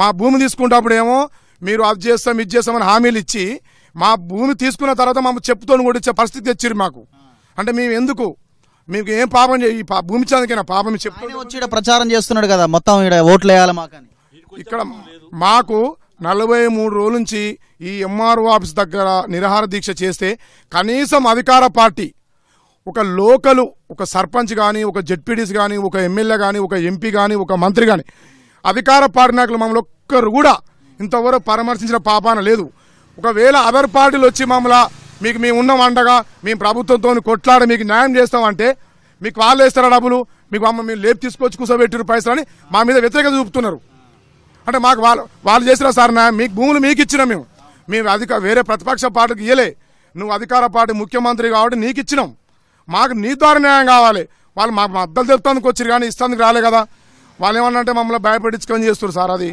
మా భూమి తీసుకునేటప్పుడేమో మీరు అది చేస్తాం ఇది చేస్తామని హామీలు ఇచ్చి మా భూమి తీసుకున్న తర్వాత మా చెప్పుతో కూడా పరిస్థితి తెచ్చిరు మాకు అంటే మేము ఎందుకు మీకు ఏం పాపం ఈ భూమి చందుకైనా పాపం చెప్పి ప్రచారం చేస్తున్నాడు కదా మొత్తం ఇక్కడ ఓట్లు వేయాలి ఇక్కడ మాకు నలభై మూడు రోజుల నుంచి ఈ ఎంఆర్ఓ ఆఫీస్ దగ్గర నిరాహార దీక్ష చేస్తే కనీసం అధికార పార్టీ ఒక లోకలు ఒక సర్పంచ్ కానీ ఒక జెడ్పీడీస్ కానీ ఒక ఎమ్మెల్యే కానీ ఒక ఎంపీ కానీ ఒక మంత్రి కానీ అధికార పార్టీ నాయకులు మమ్మల్ని ఒక్కరు కూడా ఇంతవరకు పరామర్శించిన పాపాన లేదు ఒకవేళ అదర్ పార్టీలు వచ్చి మమ్మల్ని మీకు మేము ఉన్నాం అండగా మేము ప్రభుత్వంతో కొట్లాడి మీకు న్యాయం చేస్తామంటే మీకు వాళ్ళు వేస్తారా డబ్బులు మీకు మమ్మల్ని మేము లేపు తీసుకొచ్చి కూర్చోబెట్టిన పైసలు అని మా మీద వ్యతిరేకత చూపుతున్నారు అంటే మాకు వాళ్ళు వాళ్ళు చేసిన సార్ నా మీకు భూములు మీకు ఇచ్చినాం మేము మేము అధిక వేరే ప్రతిపక్ష పార్టీకి ఇయ్యలే నువ్వు అధికార పార్టీ ముఖ్యమంత్రి కాబట్టి నీకు ఇచ్చినాం మాకు నీ ద్వారా న్యాయం కావాలి వాళ్ళు మాకు అద్దలు తెలుపుతానికి వచ్చారు కానీ ఇస్తానికి రాలే కదా వాళ్ళు ఏమన్నా అంటే మమ్మల్ని భయపెట్టించుకొని చేస్తారు సార్ అది